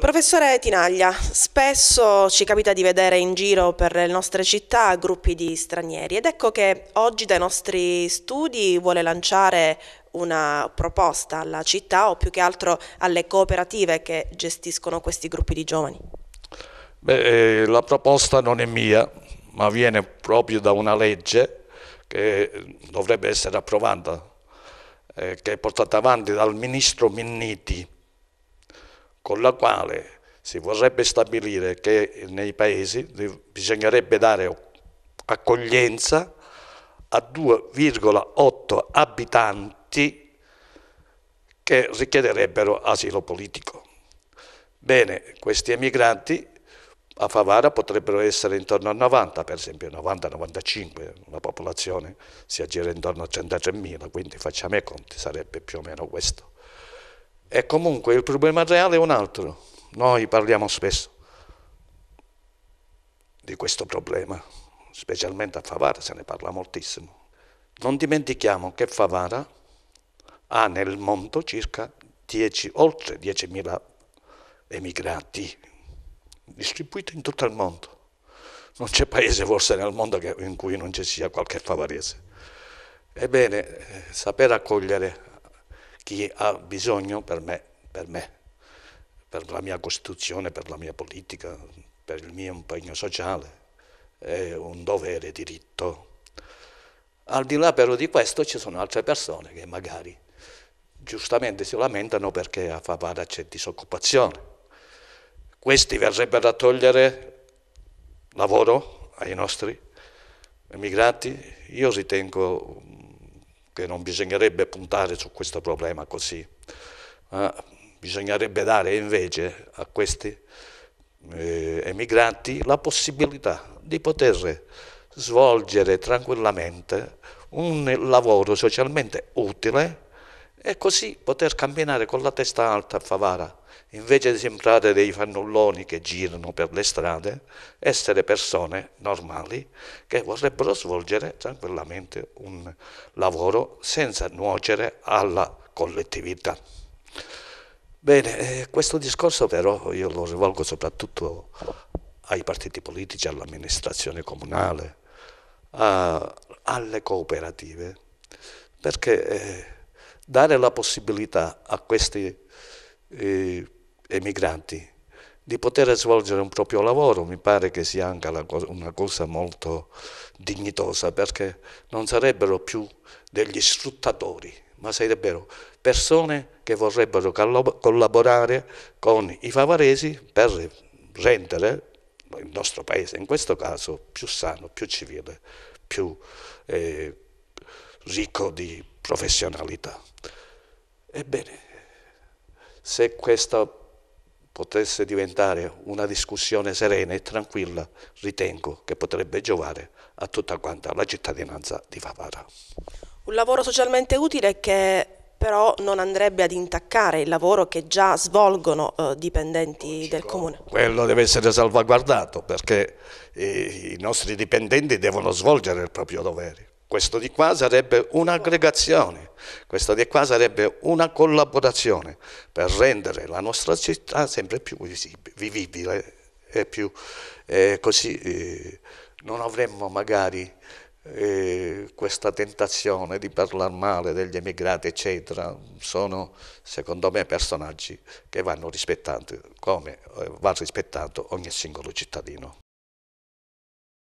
Professore Tinaglia, spesso ci capita di vedere in giro per le nostre città gruppi di stranieri ed ecco che oggi dai nostri studi vuole lanciare una proposta alla città o più che altro alle cooperative che gestiscono questi gruppi di giovani. Beh, eh, la proposta non è mia, ma viene proprio da una legge che dovrebbe essere approvata, eh, che è portata avanti dal ministro Minniti con la quale si vorrebbe stabilire che nei paesi bisognerebbe dare accoglienza a 2,8 abitanti che richiederebbero asilo politico. Bene, questi emigranti a Favara potrebbero essere intorno a 90, per esempio 90-95, la popolazione si aggira intorno a 103.000, quindi facciamo i conti, sarebbe più o meno questo. E comunque il problema reale è un altro. Noi parliamo spesso di questo problema, specialmente a Favara se ne parla moltissimo. Non dimentichiamo che Favara ha nel mondo circa 10, oltre 10.000 emigrati distribuiti in tutto il mondo. Non c'è paese forse nel mondo in cui non ci sia qualche favarese. Ebbene, eh, saper accogliere chi ha bisogno per me, per me, per la mia Costituzione, per la mia politica, per il mio impegno sociale, è un dovere, diritto. Al di là però di questo ci sono altre persone che magari giustamente si lamentano perché a Favara c'è disoccupazione. Questi verrebbero a togliere lavoro ai nostri emigrati. Io ritengo che non bisognerebbe puntare su questo problema così, ma bisognerebbe dare invece a questi eh, emigranti la possibilità di poter svolgere tranquillamente un lavoro socialmente utile e così poter camminare con la testa alta a Favara, invece di sembrare dei fannulloni che girano per le strade, essere persone normali che vorrebbero svolgere tranquillamente un lavoro senza nuocere alla collettività. Bene, eh, questo discorso però io lo rivolgo soprattutto ai partiti politici, all'amministrazione comunale, a, alle cooperative, perché... Eh, dare la possibilità a questi eh, emigranti di poter svolgere un proprio lavoro mi pare che sia anche una cosa molto dignitosa perché non sarebbero più degli sfruttatori ma sarebbero persone che vorrebbero collaborare con i favaresi per rendere il nostro paese in questo caso più sano, più civile, più eh, ricco di professionalità. Ebbene, se questa potesse diventare una discussione serena e tranquilla, ritengo che potrebbe giovare a tutta quanta la cittadinanza di Favara. Un lavoro socialmente utile che però non andrebbe ad intaccare il lavoro che già svolgono eh, dipendenti del comune. Quello deve essere salvaguardato perché i, eh, i nostri dipendenti devono svolgere il proprio dovere. Questo di qua sarebbe un'aggregazione, questo di qua sarebbe una collaborazione per rendere la nostra città sempre più vivibile e più eh, così eh, non avremmo magari eh, questa tentazione di parlare male degli emigrati, eccetera, sono secondo me personaggi che vanno rispettati come eh, va rispettato ogni singolo cittadino.